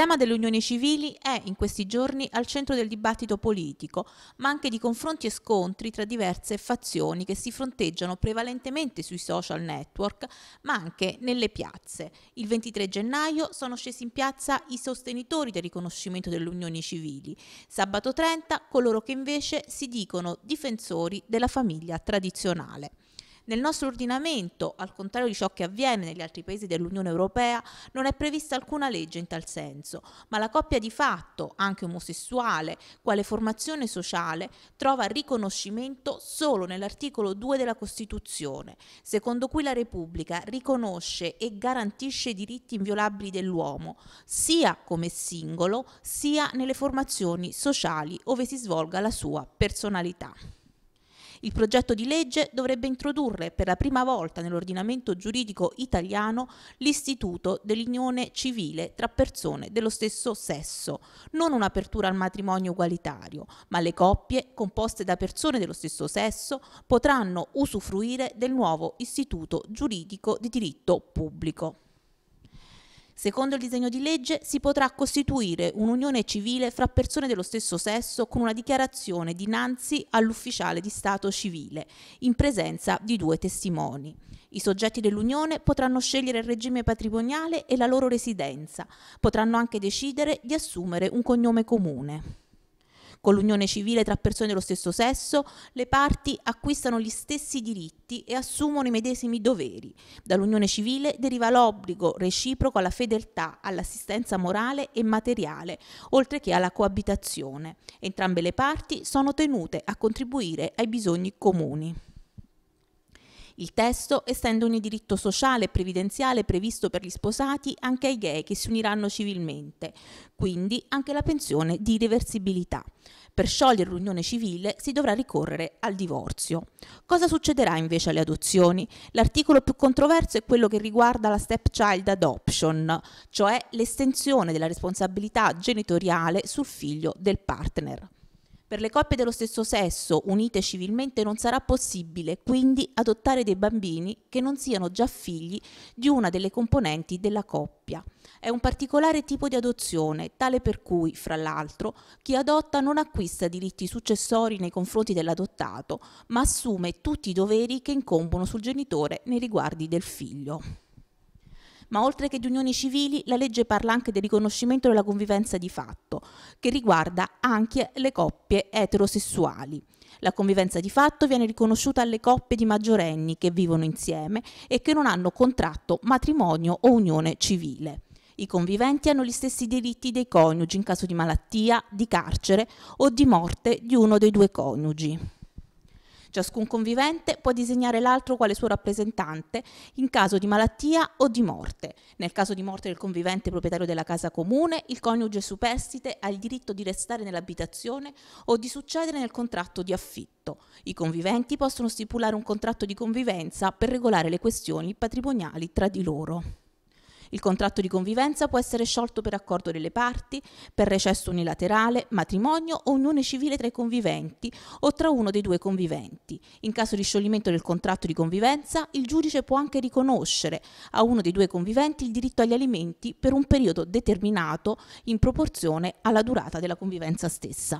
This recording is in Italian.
tema delle unioni civili è in questi giorni al centro del dibattito politico, ma anche di confronti e scontri tra diverse fazioni che si fronteggiano prevalentemente sui social network, ma anche nelle piazze. Il 23 gennaio sono scesi in piazza i sostenitori del riconoscimento delle unioni civili, sabato 30 coloro che invece si dicono difensori della famiglia tradizionale. Nel nostro ordinamento, al contrario di ciò che avviene negli altri paesi dell'Unione Europea, non è prevista alcuna legge in tal senso, ma la coppia di fatto, anche omosessuale, quale formazione sociale, trova riconoscimento solo nell'articolo 2 della Costituzione, secondo cui la Repubblica riconosce e garantisce i diritti inviolabili dell'uomo, sia come singolo, sia nelle formazioni sociali ove si svolga la sua personalità. Il progetto di legge dovrebbe introdurre per la prima volta nell'ordinamento giuridico italiano l'istituto dell'unione civile tra persone dello stesso sesso, non un'apertura al matrimonio ugualitario, ma le coppie composte da persone dello stesso sesso potranno usufruire del nuovo istituto giuridico di diritto pubblico. Secondo il disegno di legge si potrà costituire un'unione civile fra persone dello stesso sesso con una dichiarazione dinanzi all'ufficiale di Stato civile, in presenza di due testimoni. I soggetti dell'unione potranno scegliere il regime patrimoniale e la loro residenza, potranno anche decidere di assumere un cognome comune. Con l'unione civile tra persone dello stesso sesso, le parti acquistano gli stessi diritti e assumono i medesimi doveri. Dall'unione civile deriva l'obbligo reciproco alla fedeltà, all'assistenza morale e materiale, oltre che alla coabitazione. Entrambe le parti sono tenute a contribuire ai bisogni comuni. Il testo estende ogni diritto sociale e previdenziale previsto per gli sposati anche ai gay che si uniranno civilmente, quindi anche la pensione di reversibilità. Per sciogliere l'unione civile si dovrà ricorrere al divorzio. Cosa succederà invece alle adozioni? L'articolo più controverso è quello che riguarda la stepchild adoption, cioè l'estensione della responsabilità genitoriale sul figlio del partner. Per le coppie dello stesso sesso unite civilmente non sarà possibile quindi adottare dei bambini che non siano già figli di una delle componenti della coppia. È un particolare tipo di adozione, tale per cui, fra l'altro, chi adotta non acquista diritti successori nei confronti dell'adottato, ma assume tutti i doveri che incombono sul genitore nei riguardi del figlio ma oltre che di unioni civili la legge parla anche del riconoscimento della convivenza di fatto, che riguarda anche le coppie eterosessuali. La convivenza di fatto viene riconosciuta alle coppie di maggiorenni che vivono insieme e che non hanno contratto matrimonio o unione civile. I conviventi hanno gli stessi diritti dei coniugi in caso di malattia, di carcere o di morte di uno dei due coniugi. Ciascun convivente può disegnare l'altro quale suo rappresentante in caso di malattia o di morte. Nel caso di morte del convivente proprietario della casa comune, il coniuge superstite ha il diritto di restare nell'abitazione o di succedere nel contratto di affitto. I conviventi possono stipulare un contratto di convivenza per regolare le questioni patrimoniali tra di loro. Il contratto di convivenza può essere sciolto per accordo delle parti, per recesso unilaterale, matrimonio o unione civile tra i conviventi o tra uno dei due conviventi. In caso di scioglimento del contratto di convivenza, il giudice può anche riconoscere a uno dei due conviventi il diritto agli alimenti per un periodo determinato in proporzione alla durata della convivenza stessa.